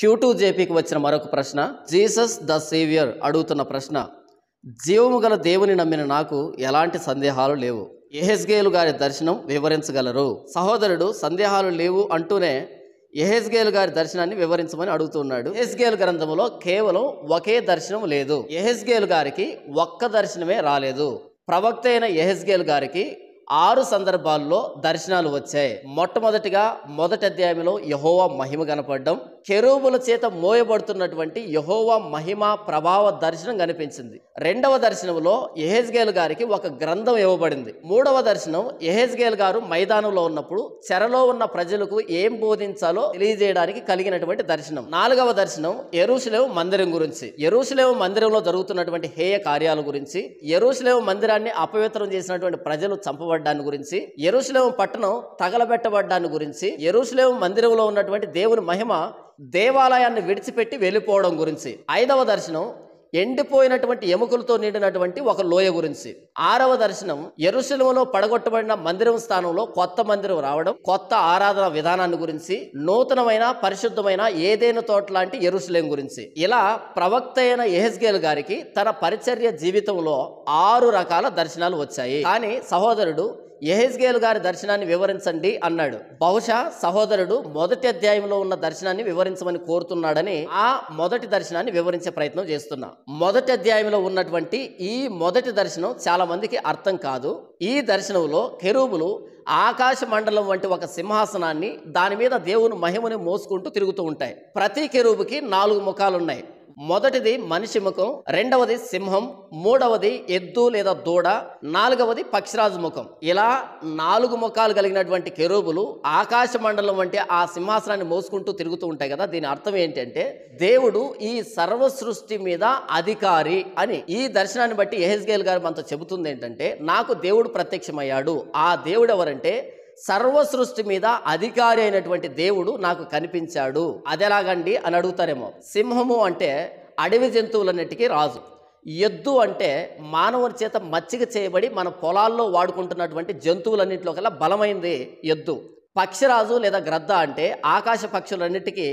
Q two జేపీకి వచ్చిన మరొక ప్రశ్న జీసస్ ద సేవియర్ అడుగుతున్న ప్రశ్న జీవము గల దేవుని నమ్మిన నాకు ఎలాంటి సందేహాలు లేవు ఎహెస్గేలు గారి దర్శనం వివరించగలరు సహోదరుడు సందేహాలు లేవు అంటూనే ఎహెస్గేల్ గారి దర్శనాన్ని వివరించమని అడుగుతున్నాడు ఎహెస్గేల్ గ్రంథంలో కేవలం ఒకే దర్శనం లేదు ఎహెస్గేలు గారికి ఒక్క దర్శనమే రాలేదు ప్రవక్త అయిన ఎహెస్గేల్ గారికి ఆరు సందర్భాల్లో దర్శనాలు వచ్చాయి మొట్టమొదటిగా మొదటి అధ్యాయంలో యహోవా మహిమ కనపడడం కెరూబుల చేత మోయబడుతున్నటువంటి యహోవా మహిమ ప్రభావ దర్శనం కనిపించింది రెండవ దర్శనంలో గేల్ గారికి ఒక గ్రంథం ఇవ్వబడింది మూడవ దర్శనం గేల్ గారు మైదానంలో ఉన్నప్పుడు చెరలో ఉన్న ప్రజలకు ఏం బోధించాలో తెలియజేయడానికి కలిగినటువంటి దర్శనం నాలుగవ దర్శనం ఎరుసలేవు మందిరం గురించి ఎరుసలేవు మందిరంలో జరుగుతున్నటువంటి హేయ కార్యాల గురించి ఎరుసలేవు మందిరాన్ని అపవిత్రం చేసినటువంటి ప్రజలు చంపబడి తగలబెట్టబడ్డాన్ని గురించి ఎరుసలేం పట్టణం తగలబెట్టబడ్డాన్ని గురించి ఎరుసలేం మందిరంలో ఉన్నటువంటి దేవుని మహిమ దేవాలయాన్ని విడిచిపెట్టి వెళ్ళిపోవడం గురించి ఐదవ దర్శనం ఎండిపోయినటువంటి ఎముకలతో నిండినటువంటి ఒక లోయ గురించి ఆరవ దర్శనం ఎరుశలంలో పడగొట్టబడిన మందిరం స్థానంలో కొత్త మందిరం రావడం కొత్త ఆరాధన విధానాన్ని గురించి నూతనమైన పరిశుద్ధమైన ఏదైనా తోట లాంటి ఎరుశలేం గురించి ఇలా ప్రవక్త అయిన ఎహెస్గేల్ గారికి తన పరిచర్య జీవితంలో ఆరు రకాల దర్శనాలు వచ్చాయి కానీ సహోదరుడు ఎహెజ్గేల్ గారి దర్శనాన్ని వివరించండి అన్నాడు బహుశా సహోదరుడు మొదటి అధ్యాయంలో ఉన్న దర్శనాన్ని వివరించమని కోరుతున్నాడని ఆ మొదటి దర్శనాన్ని వివరించే ప్రయత్నం చేస్తున్నా మొదటి అధ్యాయంలో ఉన్నటువంటి ఈ మొదటి దర్శనం చాలా మందికి అర్థం కాదు ఈ దర్శనంలో కెరూబులు ఆకాశ మండలం వంటి ఒక సింహాసనాన్ని దాని మీద దేవుని మహిమని మోసుకుంటూ తిరుగుతూ ఉంటాయి ప్రతి కెరూబుకి నాలుగు ముఖాలున్నాయి మొదటిది మనిషి ముఖం రెండవది సింహం మూడవది ఎద్దు లేదా దూడ నాలుగవది పక్షిరాజు ముఖం ఇలా నాలుగు ముఖాలు కలిగినటువంటి కెరూబులు ఆకాశ మండలం వంటి ఆ సింహాసనాన్ని మోసుకుంటూ తిరుగుతూ ఉంటాయి కదా దీని అర్థం ఏంటంటే దేవుడు ఈ సర్వ సృష్టి మీద అధికారి అని ఈ దర్శనాన్ని బట్టి ఎహెస్గేల్ గారు మనతో చెబుతుంది ఏంటంటే నాకు దేవుడు ప్రత్యక్షమయ్యాడు ఆ దేవుడు ఎవరంటే సర్వ సృష్టి మీద అధికారి అయినటువంటి దేవుడు నాకు కనిపించాడు అదెలాగండి అని అడుగుతారేమో సింహము అంటే అడవి జంతువులన్నిటికీ రాజు ఎద్దు అంటే మానవుని చేత మచ్చిక చేయబడి మన పొలాల్లో వాడుకుంటున్నటువంటి జంతువులన్నింటిలో కల్లా బలమైంది ఎద్దు పక్షిరాజు లేదా గ్రద్ద అంటే ఆకాశ పక్షులన్నిటికీ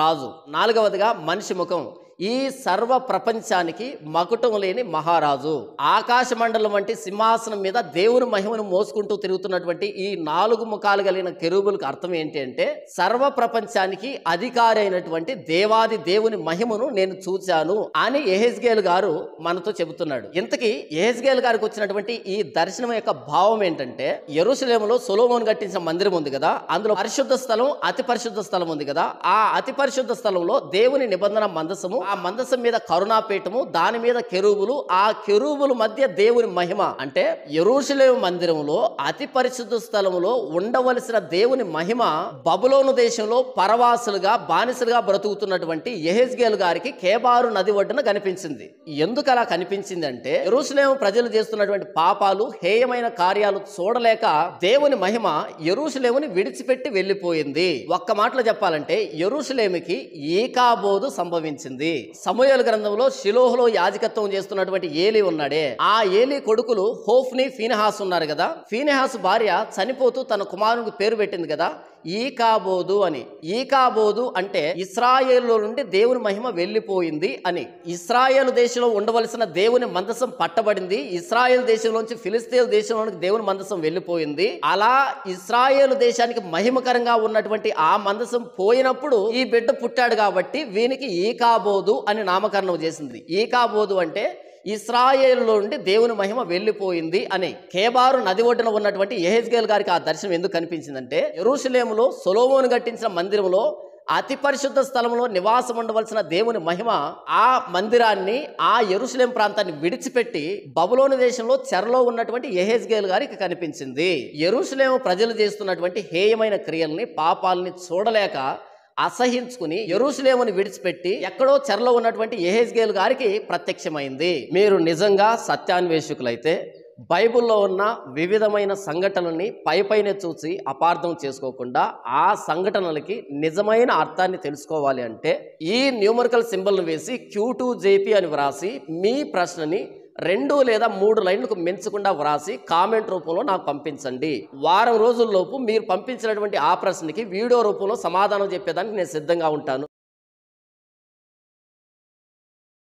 రాజు నాలుగవదిగా మనిషి ముఖం ఈ సర్వ ప్రపంచానికి మకుటం లేని మహారాజు ఆకాశ మండలం వంటి సింహాసనం మీద దేవుని మహిమను మోసుకుంటూ తిరుగుతున్నటువంటి ఈ నాలుగు ముఖాలు కలిగిన కెరూబులకు అర్థం ఏంటి అంటే సర్వ ప్రపంచానికి అధికారి అయినటువంటి దేవాది దేవుని మహిమను నేను చూచాను అని ఎహెజ్గేల్ గారు మనతో చెబుతున్నాడు ఇంతకీ ఎహెజ్గేల్ గారికి వచ్చినటువంటి ఈ దర్శనం యొక్క భావం ఏంటంటే ఎరుసలేములో సులోమోన్ కట్టించిన మందిరం ఉంది కదా అందులో పరిశుద్ధ స్థలం అతి పరిశుద్ధ స్థలం ఉంది కదా ఆ అతి పరిశుద్ధ స్థలంలో దేవుని నిబంధన మందసము ఆ మందసం మీద కరుణాపీఠము దాని మీద కెరూబులు ఆ కెరూబుల మధ్య దేవుని మహిమ అంటే ఎరుషులేము మందిరంలో అతి పరిశుద్ధ స్థలంలో ఉండవలసిన దేవుని మహిమ బబులోను దేశంలో పరవాసులుగా బానిసలుగా బ్రతుకుతున్నటువంటి ఎహెజ్గేల్ గారికి కేబారు నది ఒడ్డున కనిపించింది ఎందుకు అలా కనిపించింది అంటే ఎరుషులేము ప్రజలు చేస్తున్నటువంటి పాపాలు హేయమైన కార్యాలు చూడలేక దేవుని మహిమ ఎరుషులేముని విడిచిపెట్టి వెళ్ళిపోయింది ఒక్క మాటలో చెప్పాలంటే ఎరుషులేమికి ఏకాబోధు సంభవించింది సమూహల గ్రంథంలో శిలోహలో యాజకత్వం చేస్తున్నటువంటి ఏలి ఉన్నాడే ఆ ఏలి కొడుకులు హోఫ్ని ఫీనహాస్ ఉన్నారు కదా ఫీనహాస్ భార్య చనిపోతూ తన కుమారునికి పేరు పెట్టింది కదా ఈ కాబోదు అని ఈ కాబోదు అంటే ఇస్రాయేల్లో నుండి దేవుని మహిమ వెళ్ళిపోయింది అని ఇస్రాయేల్ దేశంలో ఉండవలసిన దేవుని మందసం పట్టబడింది ఇస్రాయేల్ దేశంలోంచి ఫిలిస్తీన్ దేశంలోనికి దేవుని మందసం వెళ్ళిపోయింది అలా ఇస్రాయేల్ దేశానికి మహిమకరంగా ఉన్నటువంటి ఆ మందసం పోయినప్పుడు ఈ బిడ్డ పుట్టాడు కాబట్టి వీనికి ఈ కాబోదు అని నామకరణం చేసింది ఈ కాబోదు అంటే ఇస్రాయేల్లో నుండి దేవుని మహిమ వెళ్ళిపోయింది అని కేబారు నది ఒడ్డున ఉన్నటువంటి ఎహెజ్గేల్ గారికి ఆ దర్శనం ఎందుకు కనిపించిందంటే ఎరుసలేములో సొలోమోను కట్టించిన మందిరంలో అతి పరిశుద్ధ స్థలంలో నివాసం ఉండవలసిన దేవుని మహిమ ఆ మందిరాన్ని ఆ ఎరుసలేం ప్రాంతాన్ని విడిచిపెట్టి బబులోని దేశంలో చెరలో ఉన్నటువంటి ఎహెజ్గేల్ గారికి కనిపించింది ఎరుసలేము ప్రజలు చేస్తున్నటువంటి హేయమైన క్రియల్ని పాపాలని చూడలేక అసహించుకుని ఎరుసలేముని విడిచిపెట్టి ఎక్కడో చెరలో ఉన్నటువంటి ఎహెజ్గేల్ గారికి ప్రత్యక్షమైంది మీరు నిజంగా సత్యాన్వేషకులైతే బైబిల్లో ఉన్న వివిధమైన సంఘటనల్ని పై పైన చూసి అపార్థం చేసుకోకుండా ఆ సంఘటనలకి నిజమైన అర్థాన్ని తెలుసుకోవాలి అంటే ఈ న్యూమరికల్ సింబల్ను వేసి క్యూ టూ జేపీ అని వ్రాసి మీ ప్రశ్నని రెండు లేదా మూడు లైన్లకు మించకుండా వ్రాసి కామెంట్ రూపంలో నాకు పంపించండి వారం రోజుల్లోపు మీరు పంపించినటువంటి ఆ ప్రశ్నకి వీడియో రూపంలో సమాధానం చెప్పేదానికి నేను సిద్ధంగా ఉంటాను